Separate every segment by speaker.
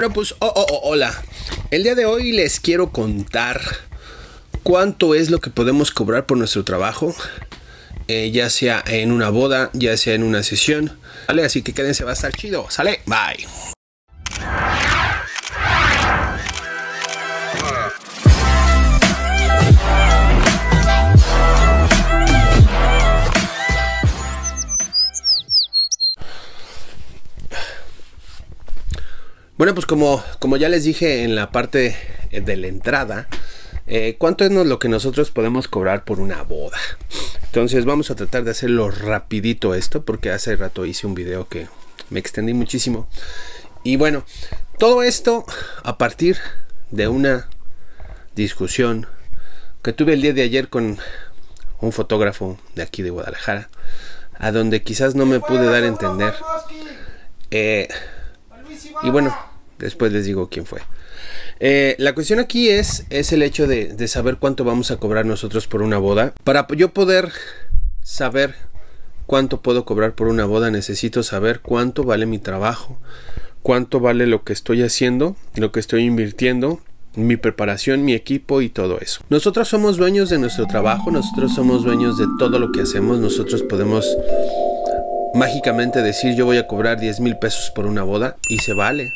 Speaker 1: Bueno, pues oh, oh, oh, hola. El día de hoy les quiero contar cuánto es lo que podemos cobrar por nuestro trabajo, eh, ya sea en una boda, ya sea en una sesión. ¿Vale? Así que quédense, va a estar chido. Sale, bye. Bueno, pues como, como ya les dije en la parte eh, de la entrada, eh, ¿cuánto es lo que nosotros podemos cobrar por una boda? Entonces vamos a tratar de hacerlo rapidito esto, porque hace rato hice un video que me extendí muchísimo. Y bueno, todo esto a partir de una discusión que tuve el día de ayer con un fotógrafo de aquí de Guadalajara, a donde quizás no me pude dar a entender. Eh, y bueno, Después les digo quién fue. Eh, la cuestión aquí es, es el hecho de, saber cuánto vamos a cobrar nosotros por una boda. Para yo poder saber cuánto puedo cobrar por una boda, necesito saber cuánto vale mi trabajo, cuánto vale lo que estoy haciendo, lo que estoy invirtiendo, mi preparación, mi equipo y todo eso. Nosotros somos dueños de nuestro trabajo, nosotros somos dueños de todo lo que hacemos, nosotros podemos mágicamente decir yo voy a cobrar 10 mil pesos por una boda y se vale,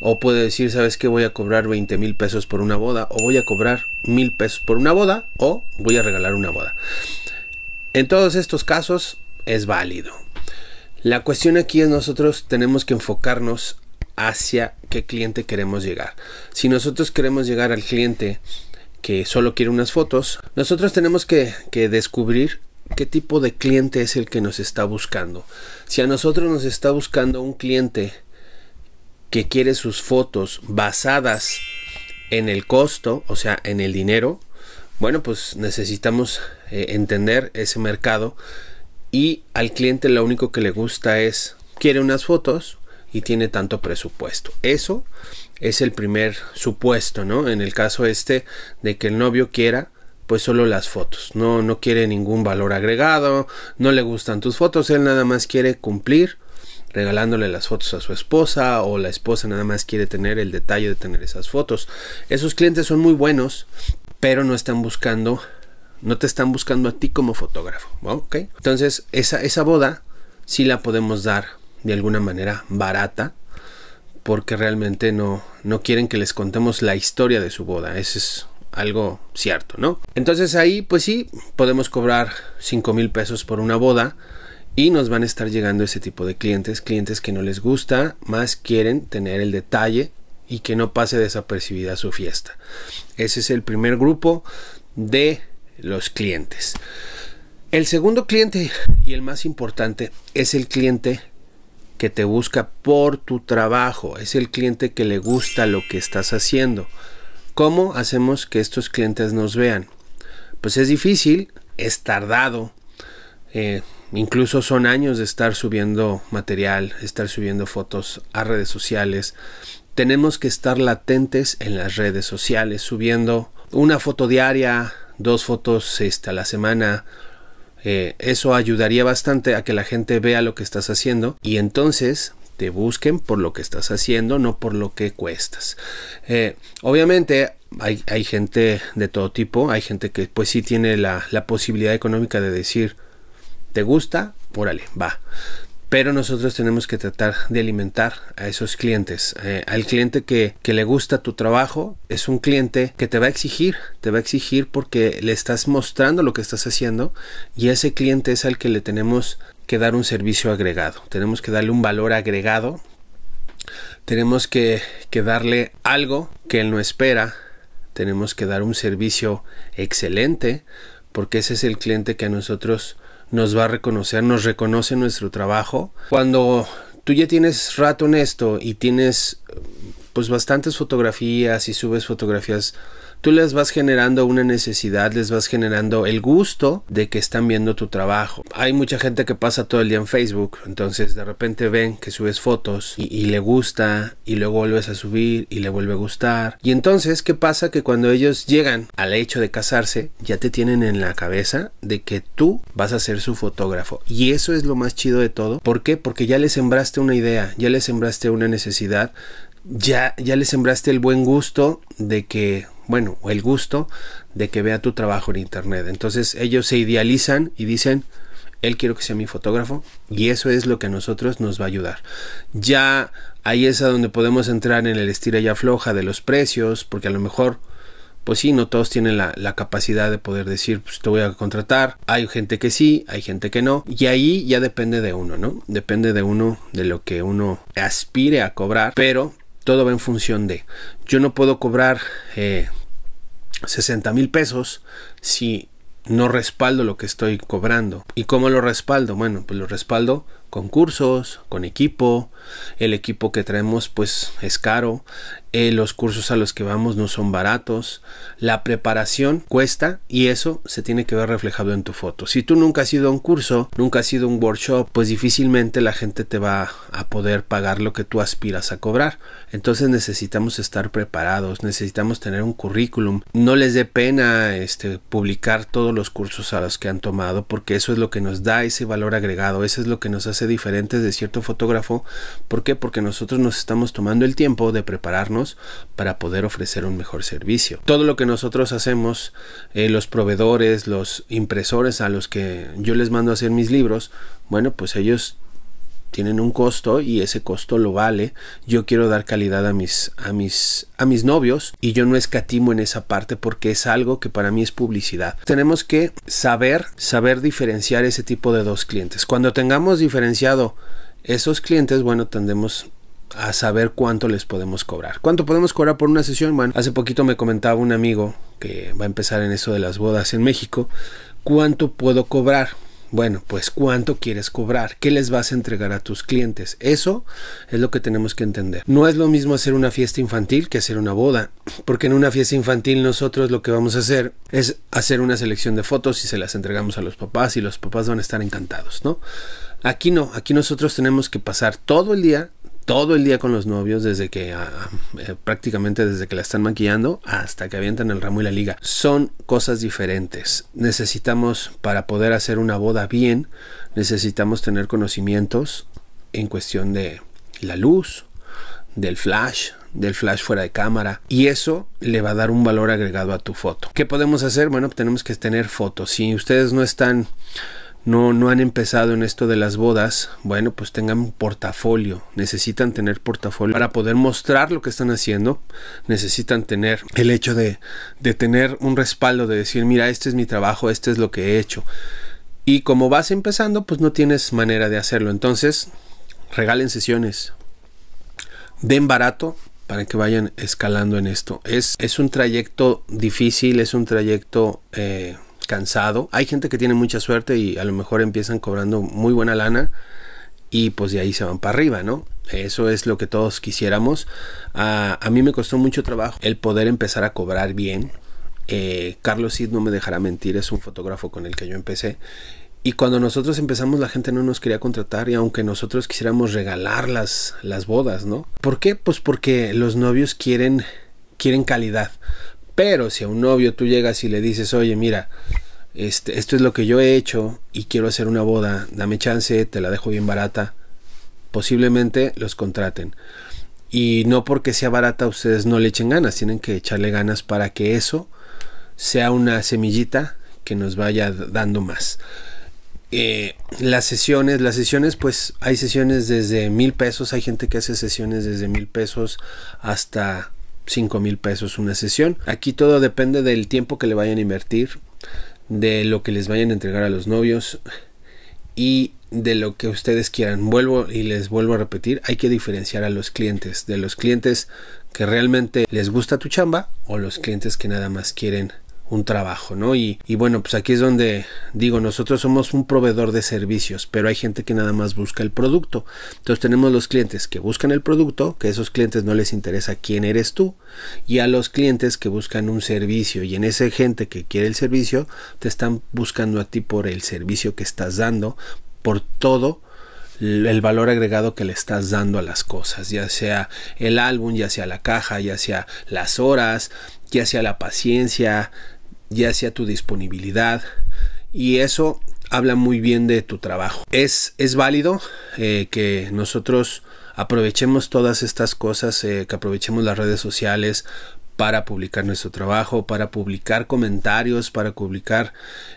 Speaker 1: o puede decir, ¿sabes qué? Voy a cobrar 20 mil pesos por una boda, o voy a cobrar mil pesos por una boda, o voy a regalar una boda. En todos estos casos es válido. La cuestión aquí es nosotros tenemos que enfocarnos hacia qué cliente queremos llegar. Si nosotros queremos llegar al cliente que solo quiere unas fotos, nosotros tenemos que, que descubrir qué tipo de cliente es el que nos está buscando. Si a nosotros nos está buscando un cliente que quiere sus fotos basadas en el costo, o sea, en el dinero, bueno, pues necesitamos eh, entender ese mercado y al cliente lo único que le gusta es, quiere unas fotos y tiene tanto presupuesto. Eso es el primer supuesto, ¿no? En el caso este de que el novio quiera pues solo las fotos, no no quiere ningún valor agregado, no le gustan tus fotos, él nada más quiere cumplir regalándole las fotos a su esposa o la esposa nada más quiere tener el detalle de tener esas fotos. Esos clientes son muy buenos, pero no están buscando, no te están buscando a ti como fotógrafo. Entonces, esa, esa boda sí la podemos dar de alguna manera barata porque realmente no, no quieren que les contemos la historia de su boda. Ese es algo cierto, ¿no? Entonces ahí, pues sí, podemos cobrar 5 mil pesos por una boda y nos van a estar llegando ese tipo de clientes, clientes que no les gusta, más quieren tener el detalle y que no pase desapercibida su fiesta. Ese es el primer grupo de los clientes. El segundo cliente y el más importante es el cliente que te busca por tu trabajo, es el cliente que le gusta lo que estás haciendo. ¿Cómo hacemos que estos clientes nos vean? Pues es difícil, es tardado. Eh, Incluso son años de estar subiendo material, estar subiendo fotos a redes sociales. Tenemos que estar latentes en las redes sociales, subiendo una foto diaria, dos fotos esta, a la semana. Eh, eso ayudaría bastante a que la gente vea lo que estás haciendo y entonces te busquen por lo que estás haciendo, no por lo que cuestas. Eh, obviamente hay, gente de todo tipo, hay gente que pues sí tiene la posibilidad económica de decir, ¿Te gusta? Órale, va. Pero nosotros tenemos que tratar de alimentar a esos clientes. Eh, al cliente que, que, le gusta tu trabajo es un cliente que te va a exigir, te va a exigir porque le estás mostrando lo que estás haciendo y ese cliente es al que le tenemos que dar un servicio agregado. Tenemos que darle un valor agregado. Tenemos que, que darle algo que él no espera. Tenemos que dar un servicio excelente porque ese es el cliente que a nosotros nos va a reconocer, nos reconoce nuestro trabajo. Cuando tú ya tienes rato en esto y tienes pues bastantes fotografías y subes fotografías tú les vas generando una necesidad, les vas generando el gusto de que están viendo tu trabajo. Hay mucha gente que pasa todo el día en Facebook, entonces de repente ven que subes fotos y, le gusta y luego vuelves a subir y le vuelve a gustar. Y entonces, ¿qué pasa? Que cuando ellos llegan al hecho de casarse, ya te tienen en la cabeza de que tú vas a ser su fotógrafo. Y eso es lo más chido de todo. ¿Por qué? Porque ya le sembraste una idea, ya le sembraste una necesidad, ya, ya le sembraste el buen gusto de que bueno, el gusto de que vea tu trabajo en internet. Entonces ellos se idealizan y dicen, él quiero que sea mi fotógrafo y eso es lo que a nosotros nos va a ayudar. Ya ahí es a donde podemos entrar en el estira y afloja de los precios, porque a lo mejor, pues sí, no todos tienen la, la, capacidad de poder decir, pues te voy a contratar. Hay gente que sí, hay gente que no. Y ahí ya depende de uno, ¿no? Depende de uno, de lo que uno aspire a cobrar, pero todo va en función de. Yo no puedo cobrar 60 eh, mil pesos si no respaldo lo que estoy cobrando. ¿Y cómo lo respaldo? Bueno, pues lo respaldo con cursos, con equipo. El equipo que traemos pues es caro. Eh, los cursos a los que vamos no son baratos. La preparación cuesta y eso se tiene que ver reflejado en tu foto. Si tú nunca has ido a un curso, nunca has ido a un workshop, pues difícilmente la gente te va a poder pagar lo que tú aspiras a cobrar. Entonces necesitamos estar preparados, necesitamos tener un currículum. No les dé pena este, publicar todos los cursos a los que han tomado porque eso es lo que nos da ese valor agregado, eso es lo que nos hace diferentes de cierto fotógrafo. ¿Por qué? Porque nosotros nos estamos tomando el tiempo de prepararnos para poder ofrecer un mejor servicio. Todo lo que nosotros hacemos, eh, los proveedores, los impresores a los que yo les mando a hacer mis libros, bueno, pues ellos tienen un costo y ese costo lo vale. Yo quiero dar calidad a mis, a mis, a mis novios y yo no escatimo en esa parte porque es algo que para mí es publicidad. Tenemos que saber, saber diferenciar ese tipo de dos clientes. Cuando tengamos diferenciado esos clientes, bueno, tendemos a saber cuánto les podemos cobrar. ¿Cuánto podemos cobrar por una sesión? Bueno, hace poquito me comentaba un amigo que va a empezar en eso de las bodas en México. ¿Cuánto puedo cobrar? Bueno, pues cuánto quieres cobrar, qué les vas a entregar a tus clientes. Eso es lo que tenemos que entender. No es lo mismo hacer una fiesta infantil que hacer una boda, porque en una fiesta infantil nosotros lo que vamos a hacer es hacer una selección de fotos y se las entregamos a los papás y los papás van a estar encantados, ¿no? Aquí no, aquí nosotros tenemos que pasar todo el día todo el día con los novios, desde que ah, eh, prácticamente desde que la están maquillando hasta que avientan el ramo y la liga. Son cosas diferentes. Necesitamos, para poder hacer una boda bien, necesitamos tener conocimientos en cuestión de la luz, del flash, del flash fuera de cámara y eso le va a dar un valor agregado a tu foto. ¿Qué podemos hacer? Bueno, tenemos que tener fotos. Si ustedes no están no, han empezado en esto de las bodas, bueno, pues tengan un portafolio. Necesitan tener portafolio para poder mostrar lo que están haciendo. Necesitan tener el hecho de, de tener un respaldo, de decir, mira, este es mi trabajo, este es lo que he hecho. Y como vas empezando, pues no tienes manera de hacerlo. Entonces, regalen sesiones. Den barato para que vayan escalando en esto. Es, es un trayecto difícil, es un trayecto eh, cansado. Hay gente que tiene mucha suerte y a lo mejor empiezan cobrando muy buena lana y pues de ahí se van para arriba, ¿no? Eso es lo que todos quisiéramos. a mí me costó mucho trabajo el poder empezar a cobrar bien. Eh, Carlos Sid no me dejará mentir, es un fotógrafo con el que yo empecé. Y cuando nosotros empezamos la gente no nos quería contratar y aunque nosotros quisiéramos regalar las, las bodas, ¿no? ¿Por qué? Pues porque los novios quieren, quieren calidad. Pero si a un novio tú llegas y le dices, oye, mira, este, esto es lo que yo he hecho y quiero hacer una boda, dame chance, te la dejo bien barata, posiblemente los contraten. Y no porque sea barata ustedes no le echen ganas, tienen que echarle ganas para que eso sea una semillita que nos vaya dando más. Eh, las sesiones, las sesiones, pues hay sesiones desde mil pesos, hay gente que hace sesiones desde mil pesos hasta 5 mil pesos una sesión. Aquí todo depende del tiempo que le vayan a invertir, de lo que les vayan a entregar a los novios y de lo que ustedes quieran. Vuelvo y les vuelvo a repetir, hay que diferenciar a los clientes, de los clientes que realmente les gusta tu chamba o los clientes que nada más quieren un trabajo, ¿no? Y, y, bueno, pues aquí es donde digo, nosotros somos un proveedor de servicios, pero hay gente que nada más busca el producto. Entonces tenemos los clientes que buscan el producto, que a esos clientes no les interesa quién eres tú, y a los clientes que buscan un servicio, y en esa gente que quiere el servicio, te están buscando a ti por el servicio que estás dando, por todo el valor agregado que le estás dando a las cosas, ya sea el álbum, ya sea la caja, ya sea las horas, ya sea la paciencia, ya sea tu disponibilidad y eso habla muy bien de tu trabajo. Es, es válido eh, que nosotros aprovechemos todas estas cosas, eh, que aprovechemos las redes sociales para publicar nuestro trabajo, para publicar comentarios, para publicar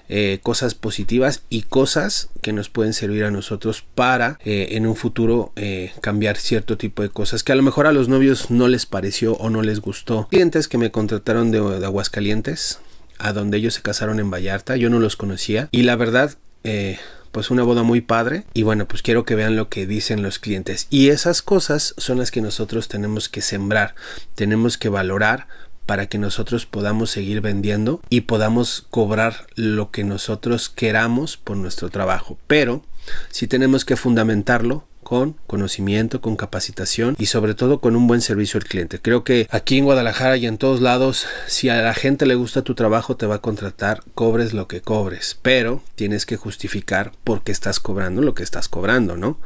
Speaker 1: eh, cosas positivas y cosas que nos pueden servir a nosotros para en un futuro cambiar cierto tipo de cosas que a lo mejor a los novios no les pareció o no les gustó. Clientes que me contrataron de Aguascalientes, a donde ellos se casaron en Vallarta. Yo no los conocía y la verdad, eh, pues una boda muy padre y bueno pues quiero que vean lo que dicen los clientes y esas cosas son las que nosotros tenemos que sembrar tenemos que valorar para que nosotros podamos seguir vendiendo y podamos cobrar lo que nosotros queramos por nuestro trabajo pero si tenemos que fundamentarlo con conocimiento, con capacitación y sobre todo con un buen servicio al cliente. Creo que aquí en Guadalajara y en todos lados, si a la gente le gusta tu trabajo, te va a contratar, cobres lo que cobres, pero tienes que justificar por qué estás cobrando lo que estás cobrando, ¿no?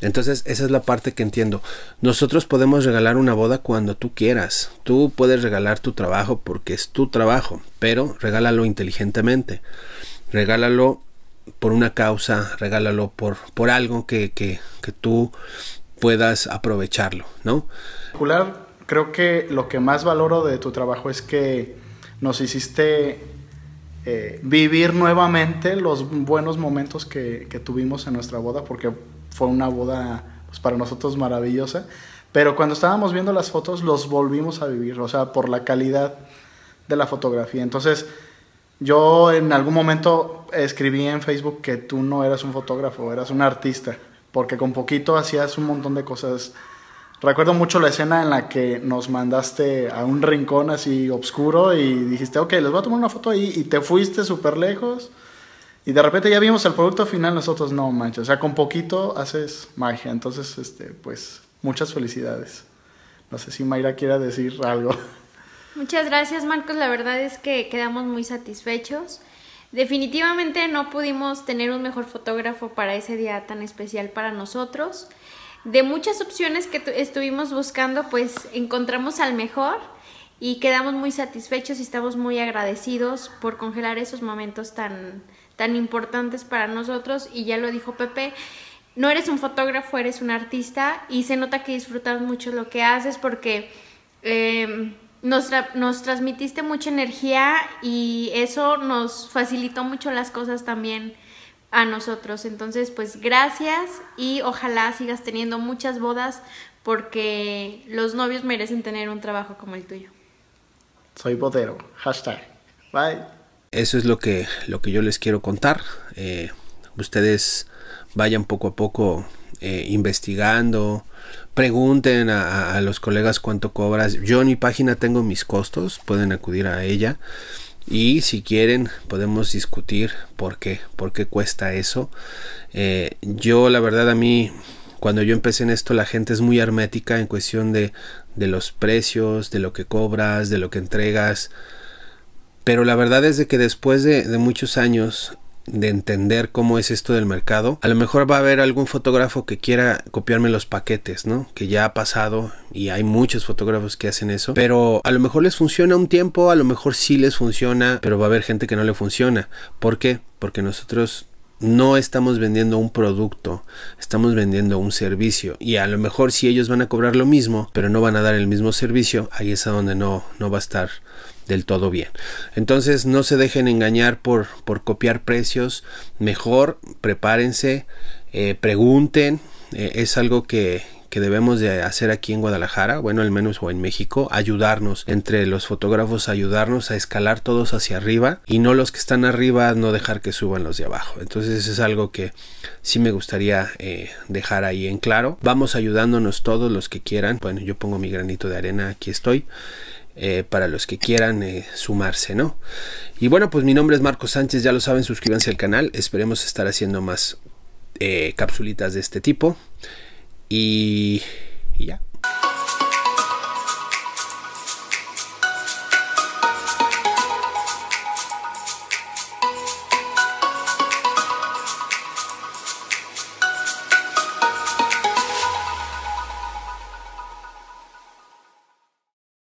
Speaker 1: Entonces, esa es la parte que entiendo. Nosotros podemos regalar una boda cuando tú quieras. Tú puedes regalar tu trabajo porque es tu trabajo, pero regálalo inteligentemente. Regálalo por una causa, regálalo por, por algo que, que, que tú puedas aprovecharlo, ¿no? Creo que lo que más valoro de tu trabajo es que nos hiciste eh, vivir nuevamente los buenos momentos que, que, tuvimos en nuestra boda, porque fue una boda pues, para nosotros maravillosa. Pero cuando estábamos viendo las fotos, los volvimos a vivir, o sea, por la calidad de la fotografía. Entonces, yo en algún momento escribí en Facebook que tú no eras un fotógrafo, eras un artista, porque con poquito hacías un montón de cosas. Recuerdo mucho la escena en la que nos mandaste a un rincón así oscuro y dijiste, ok, les voy a tomar una foto ahí y te fuiste súper lejos y de repente ya vimos el producto final nosotros, no manches, o sea, con poquito haces magia, entonces, este, pues, muchas felicidades. No sé si Mayra quiera decir algo. Muchas gracias Marcos, la verdad es que quedamos muy satisfechos. Definitivamente no pudimos tener un mejor fotógrafo para ese día tan especial para nosotros. De muchas opciones que estuvimos buscando, pues encontramos al mejor y quedamos muy satisfechos y estamos muy agradecidos por congelar esos momentos tan, tan importantes para nosotros. Y ya lo dijo Pepe, no eres un fotógrafo, eres un artista y se nota que disfrutas mucho lo que haces porque... Em, nos, nos transmitiste mucha energía y eso nos facilitó mucho las cosas también a nosotros. Entonces, pues gracias y ojalá sigas teniendo muchas bodas porque los novios merecen tener un trabajo como el tuyo. Soy bodero. Hashtag. Bye. Eso es lo que, lo que yo les quiero contar. Eh, ustedes vayan poco a poco eh, investigando, pregunten a, los colegas cuánto cobras. Yo en mi página tengo mis costos, pueden acudir a ella. Y si quieren, podemos discutir por qué, por qué cuesta eso. Eh, yo, la verdad, a mí, cuando yo empecé en esto, la gente es muy hermética en cuestión de, los precios, de lo que cobras, de lo que entregas. Pero la verdad es de que después de muchos años de entender cómo es esto del mercado, a lo mejor va a haber algún fotógrafo que quiera copiarme los paquetes, ¿no? Que ya ha pasado y hay muchos fotógrafos que hacen eso, pero a lo mejor les funciona un tiempo, a lo mejor sí les funciona, pero va a haber gente que no le funciona. ¿Por qué? Porque nosotros no estamos vendiendo un producto, estamos vendiendo un servicio. Y a lo mejor si ellos van a cobrar lo mismo, pero no van a dar el mismo servicio, ahí es a donde no, no va a estar del todo bien. Entonces no se dejen engañar por, por copiar precios. Mejor prepárense, eh, pregunten. Eh, es algo que, debemos de hacer aquí en Guadalajara, bueno, al menos o en México, ayudarnos entre los fotógrafos, ayudarnos a escalar todos hacia arriba y no los que están arriba, no dejar que suban los de abajo. Entonces es algo que sí me gustaría eh, dejar ahí en claro. Vamos ayudándonos todos los que quieran. Bueno, yo pongo mi granito de arena, aquí estoy. Eh, para los que quieran eh, sumarse, ¿no? Y bueno, pues mi nombre es Marco Sánchez, ya lo saben, suscríbanse al canal, esperemos estar haciendo más eh, capsulitas de este tipo y, y ya.